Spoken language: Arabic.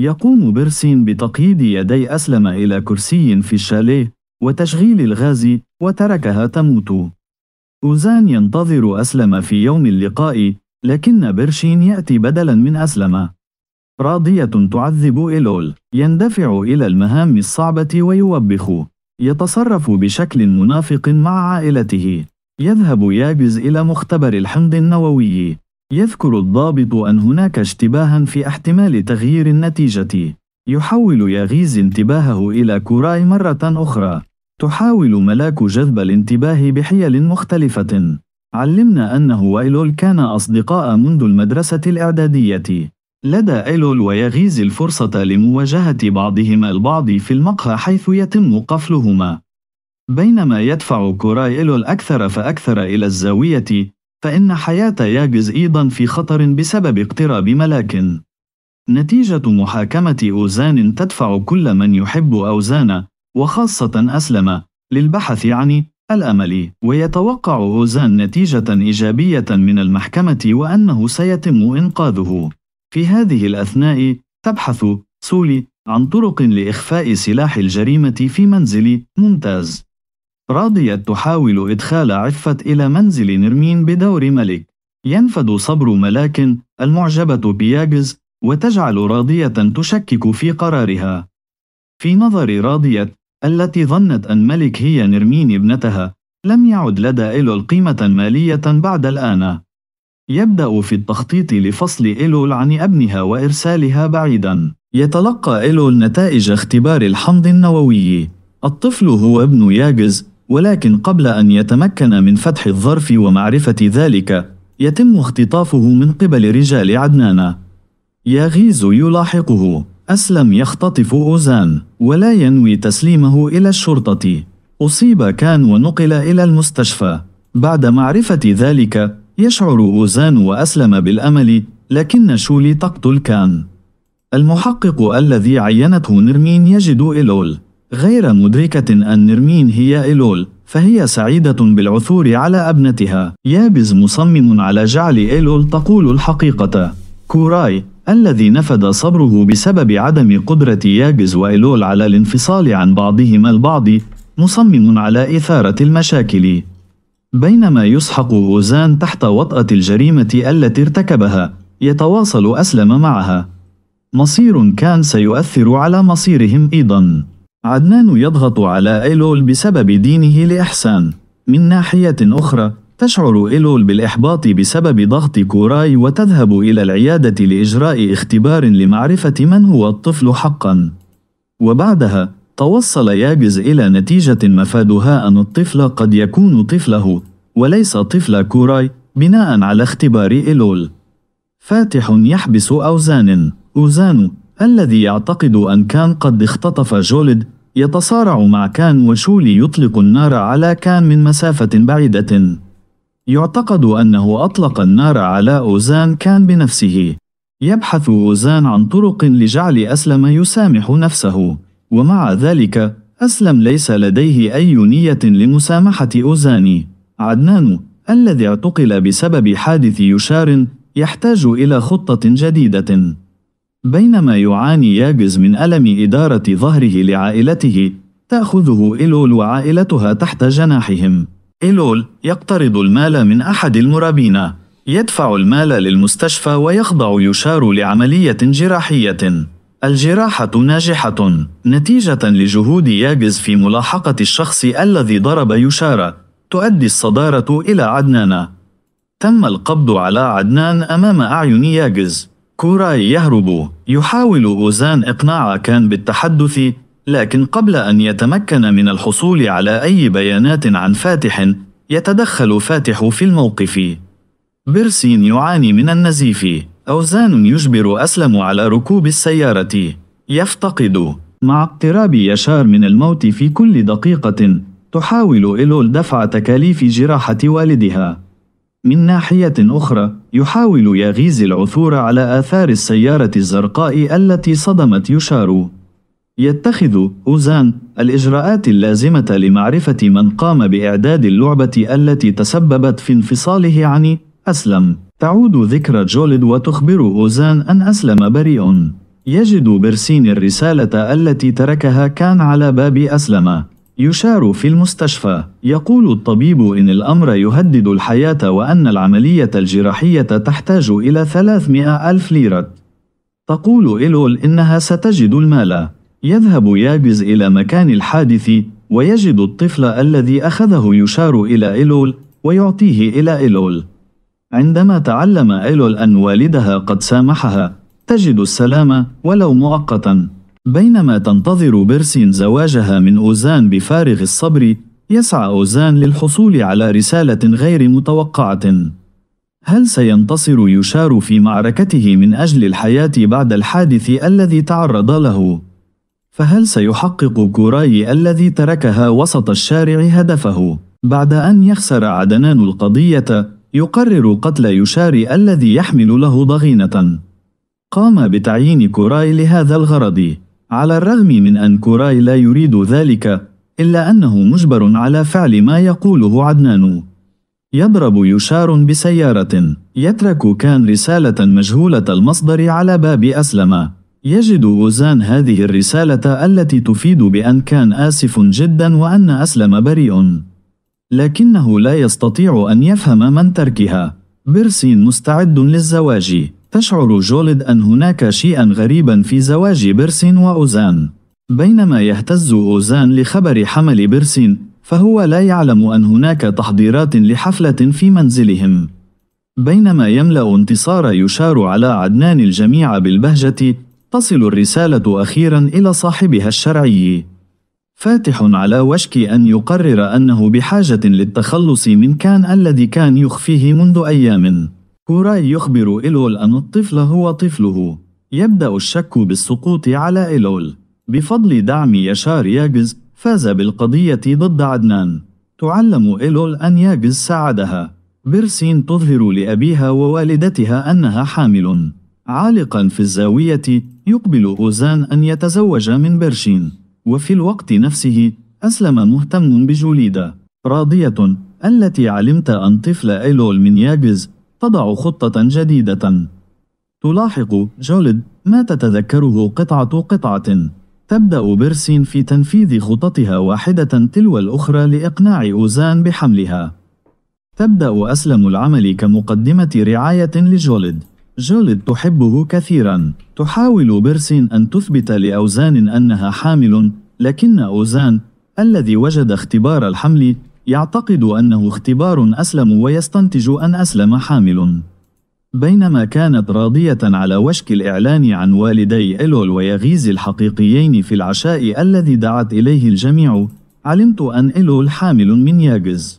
يقوم بيرسين بتقييد يدي أسلم إلى كرسي في الشاليه وتشغيل الغاز وتركها تموت. أوزان ينتظر أسلم في يوم اللقاء لكن بيرشين يأتي بدلا من أسلم. راضية تعذب إيلول يندفع إلى المهام الصعبة ويوبخ يتصرف بشكل منافق مع عائلته يذهب يابز إلى مختبر الحمض النووي يذكر الضابط أن هناك اشتباها في احتمال تغيير النتيجة. يحول ياغيز انتباهه إلى كوراي مرة أخرى. تحاول ملاك جذب الانتباه بحيل مختلفة. علمنا أنه وإيلول كان أصدقاء منذ المدرسة الإعدادية. لدى إيلول ويغيز الفرصة لمواجهة بعضهما البعض في المقهى حيث يتم قفلهما. بينما يدفع كوراي إيلول أكثر فأكثر إلى الزاوية، فإن حياة ياجز أيضا في خطر بسبب اقتراب ملاك. نتيجة محاكمة أوزان تدفع كل من يحب أوزان وخاصة أسلم للبحث عن الأمل ويتوقع أوزان نتيجة إيجابية من المحكمة وأنه سيتم إنقاذه في هذه الأثناء تبحث سولي عن طرق لإخفاء سلاح الجريمة في منزل ممتاز راضيت تحاول إدخال عفة إلى منزل نرمين بدور ملك. ينفد صبر ملاك المعجبة بياجز وتجعل راضية تشكك في قرارها. في نظر راضية التي ظنت أن ملك هي نرمين ابنتها لم يعد لدى إيلول قيمة مالية بعد الآن. يبدأ في التخطيط لفصل إيلول عن ابنها وإرسالها بعيداً. يتلقى إيلول نتائج اختبار الحمض النووي. الطفل هو ابن ياجز ولكن قبل أن يتمكن من فتح الظرف ومعرفة ذلك يتم اختطافه من قبل رجال عدنان ياغيز يلاحقه أسلم يختطف أوزان ولا ينوي تسليمه إلى الشرطة أصيب كان ونقل إلى المستشفى بعد معرفة ذلك يشعر أوزان وأسلم بالأمل لكن شولي تقتل كان المحقق الذي عينته نرمين يجد إلول غير مدركة أن نرمين هي إيلول فهي سعيدة بالعثور على أبنتها يابز مصمم على جعل إيلول تقول الحقيقة كوراي الذي نفد صبره بسبب عدم قدرة يابز وإيلول على الانفصال عن بعضهما البعض مصمم على إثارة المشاكل بينما يسحق غوزان تحت وطأة الجريمة التي ارتكبها يتواصل أسلم معها مصير كان سيؤثر على مصيرهم أيضاً عدنان يضغط على إيلول بسبب دينه لإحسان من ناحية أخرى تشعر إيلول بالإحباط بسبب ضغط كوراي وتذهب إلى العيادة لإجراء اختبار لمعرفة من هو الطفل حقًا وبعدها توصل ياجز إلى نتيجة مفادها أن الطفل قد يكون طفله وليس طفل كوراي بناء على اختبار إيلول فاتح يحبس أوزان أوزان الذي يعتقد أن كان قد اختطف جولد يتصارع مع كان وشولي يطلق النار على كان من مسافة بعيدة يعتقد أنه أطلق النار على أوزان كان بنفسه يبحث أوزان عن طرق لجعل أسلم يسامح نفسه ومع ذلك أسلم ليس لديه أي نية لمسامحة أوزان عدنان الذي اعتقل بسبب حادث يشار يحتاج إلى خطة جديدة بينما يعاني ياجز من ألم إدارة ظهره لعائلته تأخذه إيلول وعائلتها تحت جناحهم إيلول يقترض المال من أحد المرابين يدفع المال للمستشفى ويخضع يشار لعملية جراحية الجراحة ناجحة نتيجة لجهود ياجز في ملاحقة الشخص الذي ضرب يشار تؤدي الصدارة إلى عدنان تم القبض على عدنان أمام أعين ياجز كوراي يهرب يحاول أوزان إقناع كان بالتحدث لكن قبل أن يتمكن من الحصول على أي بيانات عن فاتح يتدخل فاتح في الموقف بيرسين يعاني من النزيف أوزان يجبر أسلم على ركوب السيارة يفتقد مع اقتراب يشار من الموت في كل دقيقة تحاول إيلول دفع تكاليف جراحة والدها من ناحية أخرى، يحاول ياغيز العثور على آثار السيارة الزرقاء التي صدمت يوشارو. يتخذ أوزان الإجراءات اللازمة لمعرفة من قام بإعداد اللعبة التي تسببت في انفصاله عن أسلم. تعود ذكرى جولد وتخبر أوزان أن أسلم بريء. يجد برسين الرسالة التي تركها كان على باب أسلم يشار في المستشفى يقول الطبيب إن الأمر يهدد الحياة وأن العملية الجراحية تحتاج إلى 300 ألف ليرة تقول إلول إنها ستجد المال يذهب ياجز إلى مكان الحادث ويجد الطفل الذي أخذه يشار إلى إيلول ويعطيه إلى إيلول عندما تعلم إيلول أن والدها قد سامحها تجد السلام ولو مؤقتاً بينما تنتظر بيرسين زواجها من أوزان بفارغ الصبر يسعى أوزان للحصول على رسالة غير متوقعة هل سينتصر يوشار في معركته من أجل الحياة بعد الحادث الذي تعرض له؟ فهل سيحقق كوراي الذي تركها وسط الشارع هدفه؟ بعد أن يخسر عدنان القضية يقرر قتل يوشاري الذي يحمل له ضغينة قام بتعيين كوراي لهذا الغرض على الرغم من أن كوراي لا يريد ذلك إلا أنه مجبر على فعل ما يقوله عدنان يضرب يشار بسيارة يترك كان رسالة مجهولة المصدر على باب أسلم يجد أوزان هذه الرسالة التي تفيد بأن كان آسف جدا وأن أسلم بريء لكنه لا يستطيع أن يفهم من تركها بيرسين مستعد للزواج تشعر جولد أن هناك شيئا غريبا في زواج بيرسين وأوزان بينما يهتز أوزان لخبر حمل بيرسين فهو لا يعلم أن هناك تحضيرات لحفلة في منزلهم بينما يملأ انتصار يشار على عدنان الجميع بالبهجة تصل الرسالة أخيرا إلى صاحبها الشرعي فاتح على وشك أن يقرر أنه بحاجة للتخلص من كان الذي كان يخفيه منذ أيام كوراي يخبر إيلول أن الطفل هو طفله. يبدأ الشك بالسقوط على إيلول. بفضل دعم يشار ياجز، فاز بالقضية ضد عدنان. تعلم إيلول أن ياجز ساعدها. بيرسين تظهر لأبيها ووالدتها أنها حامل. عالقا في الزاوية، يقبل أوزان أن يتزوج من بيرشين. وفي الوقت نفسه، أسلم مهتم بجوليدا. راضية التي علمت أن طفل إيلول من ياجز تضع خطة جديدة. تلاحق جولد ما تتذكره قطعة قطعة. تبدأ بيرسين في تنفيذ خططها واحدة تلو الأخرى لإقناع أوزان بحملها. تبدأ أسلم العمل كمقدمة رعاية لجولد. جولد تحبه كثيرا. تحاول بيرسين أن تثبت لأوزان أنها حامل، لكن أوزان الذي وجد اختبار الحمل يعتقد أنه اختبار أسلم ويستنتج أن أسلم حامل بينما كانت راضية على وشك الإعلان عن والدي إلول ويغيز الحقيقيين في العشاء الذي دعت إليه الجميع علمت أن إلول حامل من ياجز